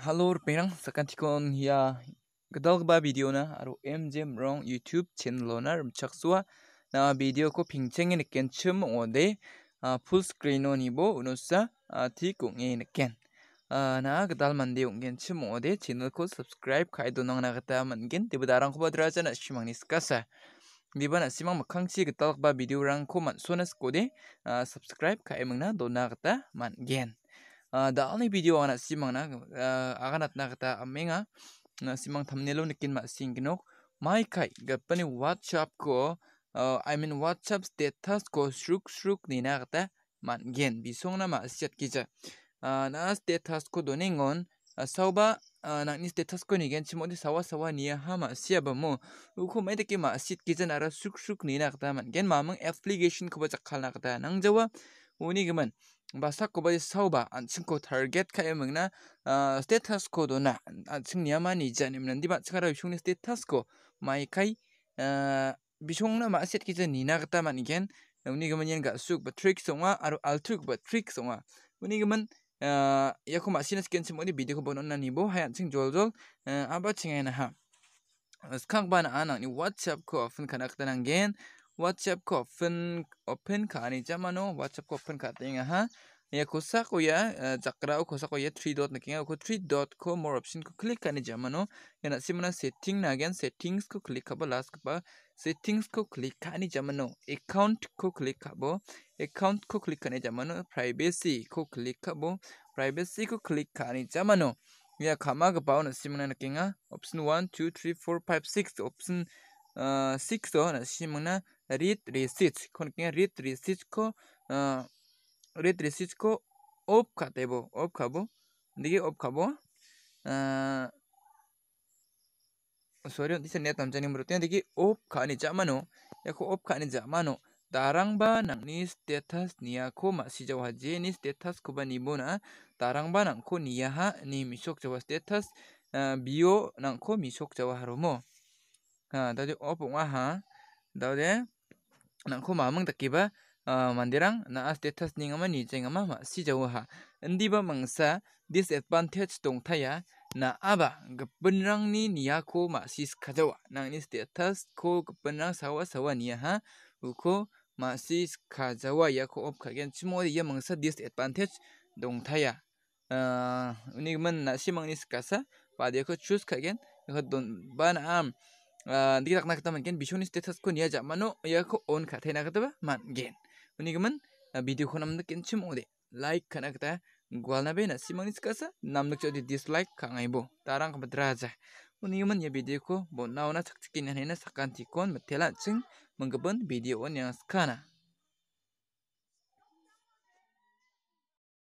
Hello penang sakan tikon hia gadal video na aro MJ Mrong YouTube channel na rumchak suwa na video ko pingcheng e ne ken chum ode full screen on ibo unosa ti ko nge ne ken na gadal mande ungen chum ode channel ko subscribe kai do nang na gata mangen tiba darang ko badra jana shimang ni skasa Diba na simang makangsi gadal ba video rang ko man sonas ko de subscribe kai mangna do na gata mangen dalni video ana simang na aganat na kata amenga na simang thumbnail nikin ma singno mai kai gapani whatsapp ko i mean whatsapp status ko shruk shruk ni na kata man gen bi song na ma set ki ja na status ko doning on sauba na ni status ko ni gen chimo di sawa sawa ha ma ba mo mai ma ni na application na nang jawa basak ko b a i sauba an sing ko target ka emang na status ko do na an sing niya mani jan i m a n di ba s i k a r a bisung h ni status ko mai kai bisung h na maset a kita ni na kata man ikan uni gaman yan gak suk ba t r i k songa aru altruk ba t r i k songa uni gaman ya ko m a s i nasi k i n s i m o n i b i d e ko bonon a nibo hayat sing jol jol aba cingay na ha s k a n g ba na anang ni whatsapp ko afun kanak tanang gen WhatsAppखौ open open khani chamano WhatsAppखौ open khating ha ya kosa ko ya jakrao kosa ko ya 3 dot nakinga ko 3 dot ko more option ko click kani jamano yana simana setting na again settings ko click kabo last ko ba settings को click खाने जमानो अकाउंट को क्लिक खाबो अकाउंट को click खाने जमानो प्राइवेसी को क्लिक खाबो प्राइवेसी को क्लिक खाने जमानो या खामा गपाओ नसीमना नकेंगा option one two three four five six option Uh, six to na si mana read receipts kon kaya read receipts ko uh, read receipts ko op kata bo op kabo dige op kabo uh, sorry di sini tamjan ni berarti dige op kani zamanu ya ko op kani zamanu Tarang ba nang ni status niya ko masih jawa jenis status ko ba ni bo na ah. Tarang ba nang ko niya ha ni misok jawa status Bio nang ko misok jawa haro mo ha tadi opung oh, ah ha dawde eh. nak ku mamang tak kiba ha, mandirang na as status ni ngama ni jeng ngama ah, ma si jaw ha ah. ndi ba mangsa disadvantage tong thaya ah, na aba gbenrang ni niya ko ma si skajawa nang ni status ko gbenrang sawa sawa ni ha uko ma si skajawa ya ko op khagen chimo ya mangsa disadvantage dong thaya ha, uh, ni man na si mang ni skasa pa de ko choose khagen ko don ban am um, ᱫᱤᱜᱟ ᱠᱱᱟ ᱠᱛᱟᱢᱟᱱ ᱠᱮᱱ ᱵᱤᱥᱚᱱᱤ status ᱠᱚ ᱱᱤᱭᱟᱡᱟ ᱢᱟᱱᱚ ᱭᱟᱠᱚ ᱚᱱ ᱠᱟ ᱛᱮᱱᱟ ᱠᱛᱟᱵᱟ ᱢᱟᱱ ᱜᱮᱱ ᱩᱱᱤ ᱜᱮᱢᱟᱱ ᱵᱤᱰᱤᱭᱚ ᱠᱷᱚᱱᱟᱢ ᱫᱚ ᱠᱮᱱ ᱪᱤᱢ ᱚᱫᱮ ᱞᱟᱭᱤᱠ ᱠᱟᱱᱟ ᱠᱛᱟ ᱜᱚᱞᱱᱟ ᱵᱮᱱᱟ ᱥᱤᱢᱟᱱᱤ ᱥᱠᱟᱥᱟ ᱱᱟᱢ ᱫᱚ ᱪᱚᱫᱤ ᱰᱤᱥᱞᱟᱭᱤᱠ ᱠᱟᱝᱟᱭ ᱵᱚ ᱛᱟᱨᱟᱝ ᱠᱟ ᱵᱟᱫᱨᱟᱡᱟ ᱩᱱᱤ ᱜᱮᱢᱟᱱ ᱭᱟ ᱵᱤᱰᱤᱭᱚ ᱠᱚ ᱵᱚ ᱱᱟᱣᱱᱟ ᱪᱷᱟᱠ ᱪᱤᱠᱤᱱ ᱦᱮᱱᱟ ᱥᱟᱠᱟᱱ ᱛᱤᱠᱚᱱ ᱢᱟᱛᱮᱞᱟ ᱪᱤᱝ ᱢᱟᱝᱜᱟᱵᱚᱱ ᱵᱤᱰᱤᱭᱚ ᱚᱱ ᱭᱟᱥ ᱠᱟᱱᱟ